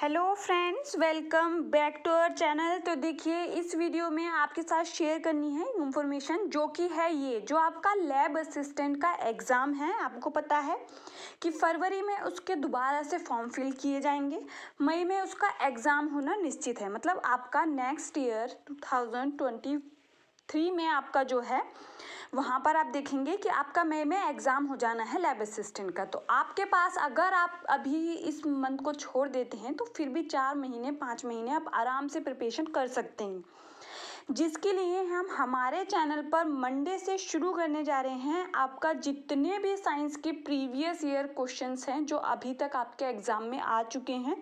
hello friends welcome back to our channel तो देखिए इस वीडियो में आपके साथ शेयर करनी है इन्फॉर्मेशन जो कि है ये जो आपका लैब असिस्टेंट का एग्ज़ाम है आपको पता है कि फरवरी में उसके दोबारा से फॉर्म फिल किए जाएंगे मई में उसका एग्ज़ाम होना निश्चित है मतलब आपका नेक्स्ट ईयर टू थ्री में आपका जो है वहाँ पर आप देखेंगे कि आपका मई में एग्ज़ाम हो जाना है लैब असिस्टेंट का तो आपके पास अगर आप अभी इस मंथ को छोड़ देते हैं तो फिर भी चार महीने पाँच महीने आप आराम से प्रिपेशन कर सकते हैं जिसके लिए हम हमारे चैनल पर मंडे से शुरू करने जा रहे हैं आपका जितने भी साइंस के प्रीवियस ईयर क्वेश्चंस हैं जो अभी तक आपके एग्ज़ाम में आ चुके हैं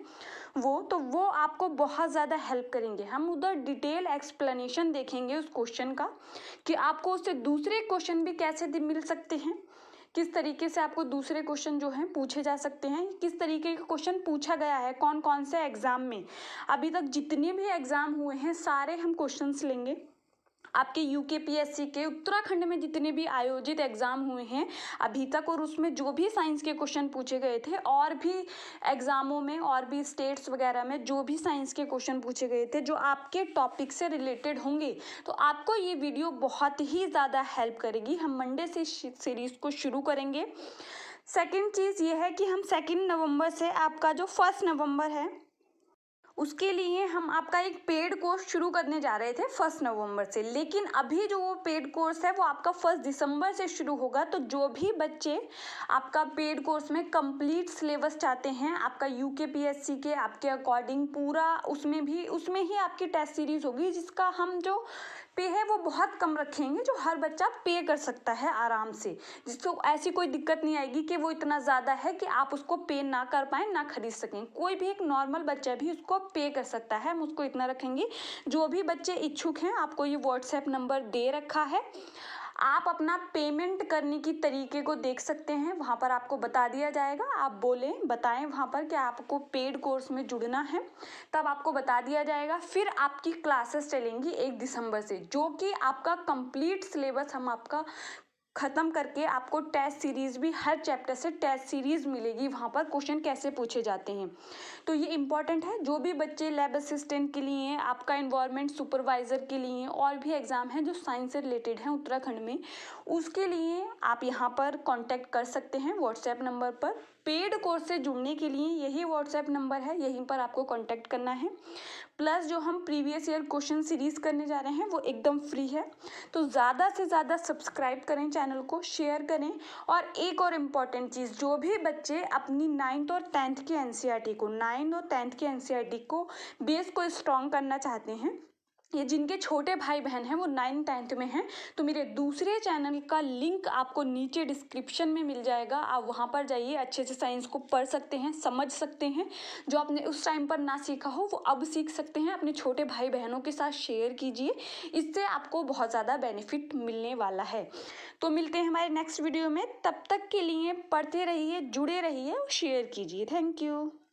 वो तो वो आपको बहुत ज़्यादा हेल्प करेंगे हम उधर डिटेल एक्सप्लेनेशन देखेंगे उस क्वेश्चन का कि आपको उससे दूसरे क्वेश्चन भी कैसे मिल सकते हैं किस तरीके से आपको दूसरे क्वेश्चन जो हैं पूछे जा सकते हैं किस तरीके का क्वेश्चन पूछा गया है कौन कौन से एग्ज़ाम में अभी तक जितने भी एग्ज़ाम हुए हैं सारे हम क्वेश्चंस लेंगे आपके यू के उत्तराखंड में जितने भी आयोजित एग्ज़ाम हुए हैं अभी तक और उसमें जो भी साइंस के क्वेश्चन पूछे गए थे और भी एग्ज़ामों में और भी स्टेट्स वगैरह में जो भी साइंस के क्वेश्चन पूछे गए थे जो आपके टॉपिक से रिलेटेड होंगे तो आपको ये वीडियो बहुत ही ज़्यादा हेल्प करेगी हम मंडे से सीरीज़ को शुरू करेंगे सेकेंड चीज़ ये है कि हम सेकेंड नवंबर से आपका जो फर्स्ट नवंबर है उसके लिए हम आपका एक पेड कोर्स शुरू करने जा रहे थे फर्स्ट नवंबर से लेकिन अभी जो वो पेड कोर्स है वो आपका फर्स्ट दिसंबर से शुरू होगा तो जो भी बच्चे आपका पेड कोर्स में कंप्लीट सिलेबस चाहते हैं आपका यू के पी एस सी के आपके अकॉर्डिंग पूरा उसमें भी उसमें ही आपकी टेस्ट सीरीज़ होगी जिसका हम जो पे है वो बहुत कम रखेंगे जो हर बच्चा पे कर सकता है आराम से जिसको ऐसी कोई दिक्कत नहीं आएगी कि वो इतना ज़्यादा है कि आप उसको पे ना कर पाएँ ना खरीद सकें कोई भी एक नॉर्मल बच्चा भी उसको पे कर सकता है हम उसको इतना रखेंगे जो भी बच्चे इच्छुक हैं आपको ये व्हाट्सएप नंबर दे रखा है आप अपना पेमेंट करने की तरीके को देख सकते हैं वहाँ पर आपको बता दिया जाएगा आप बोलें बताएं वहाँ पर कि आपको पेड कोर्स में जुड़ना है तब आपको बता दिया जाएगा फिर आपकी क्लासेस चलेंगी एक दिसंबर से जो कि आपका कंप्लीट सिलेबस हम आपका ख़त्म करके आपको टेस्ट सीरीज़ भी हर चैप्टर से टेस्ट सीरीज़ मिलेगी वहाँ पर क्वेश्चन कैसे पूछे जाते हैं तो ये इंपॉर्टेंट है जो भी बच्चे लैब असिस्टेंट के लिए हैं आपका इन्वायरमेंट सुपरवाइज़र के लिए और भी एग्ज़ाम हैं जो साइंस से रिलेटेड हैं उत्तराखंड में उसके लिए आप यहाँ पर कॉन्टैक्ट कर सकते हैं व्हाट्सएप नंबर पर पेड कोर्स से जुड़ने के लिए यही व्हाट्सएप नंबर है यहीं पर आपको कॉन्टैक्ट करना है प्लस जो हम प्रीवियस ईयर क्वेश्चन सीरीज़ करने जा रहे हैं वो एकदम फ्री है तो ज़्यादा से ज़्यादा सब्सक्राइब करें चैनल को शेयर करें और एक और इम्पॉर्टेंट चीज़ जो भी बच्चे अपनी नाइन्थ और टेंथ की एन को नाइन्थ और टेंथ की एन को बेस को स्ट्रॉन्ग करना चाहते हैं ये जिनके छोटे भाई बहन हैं वो नाइन्थ टेंथ में हैं तो मेरे दूसरे चैनल का लिंक आपको नीचे डिस्क्रिप्शन में मिल जाएगा आप वहाँ पर जाइए अच्छे से साइंस को पढ़ सकते हैं समझ सकते हैं जो आपने उस टाइम पर ना सीखा हो वो अब सीख सकते हैं अपने छोटे भाई बहनों के साथ शेयर कीजिए इससे आपको बहुत ज़्यादा बेनिफिट मिलने वाला है तो मिलते हैं हमारे नेक्स्ट वीडियो में तब तक के लिए पढ़ते रहिए जुड़े रहिए और शेयर कीजिए थैंक यू